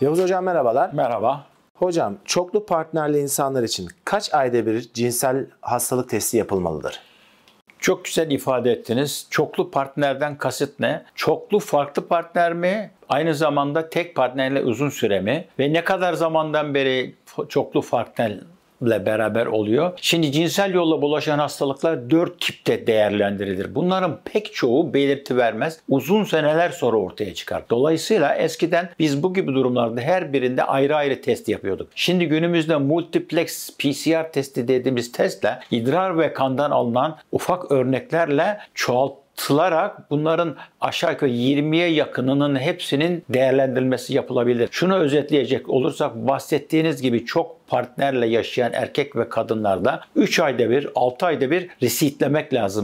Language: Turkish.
Yavuz Hocam merhabalar. Merhaba. Hocam çoklu partnerli insanlar için kaç ayda bir cinsel hastalık testi yapılmalıdır? Çok güzel ifade ettiniz. Çoklu partnerden kasıt ne? Çoklu farklı partner mi? Aynı zamanda tek partnerle uzun süre mi? Ve ne kadar zamandan beri çoklu partner ile beraber oluyor. Şimdi cinsel yolla bulaşan hastalıklar 4 tipte değerlendirilir. Bunların pek çoğu belirti vermez. Uzun seneler sonra ortaya çıkar. Dolayısıyla eskiden biz bu gibi durumlarda her birinde ayrı ayrı test yapıyorduk. Şimdi günümüzde multiplex PCR testi dediğimiz testle idrar ve kandan alınan ufak örneklerle çoğalt abartılarak bunların aşağı yukarı 20'ye yakınının hepsinin değerlendirilmesi yapılabilir. Şunu özetleyecek olursak bahsettiğiniz gibi çok partnerle yaşayan erkek ve kadınlarda 3 ayda bir, 6 ayda bir resitlemek lazım.